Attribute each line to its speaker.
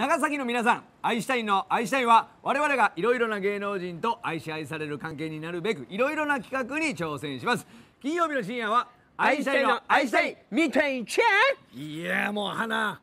Speaker 1: 長崎の皆さん愛したいの愛したいは我々がいろいろな芸能人と愛し愛される関係になるべくいろいろな企画に挑戦します金曜日の深夜は愛したいの愛したいみたいちゃんいやもう花